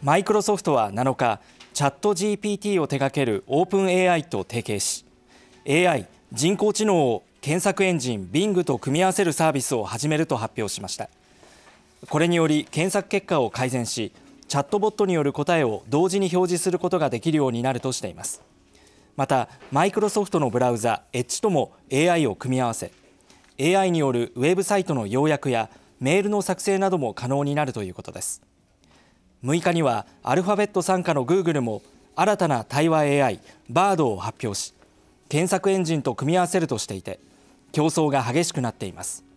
マイクロソフトは7日チャット GPT を手掛けるオープン AI と提携し AI 人工知能を検索エンジン Bing と組み合わせるサービスを始めると発表しましたこれにより検索結果を改善しチャットボットによる答えを同時に表示することができるようになるとしていますまたマイクロソフトのブラウザ Edge とも AI を組み合わせ AI によるウェブサイトの要約やメールの作成なども可能になるということです6日にはアルファベット傘下のグーグルも新たな対話 AI バードを発表し検索エンジンと組み合わせるとしていて競争が激しくなっています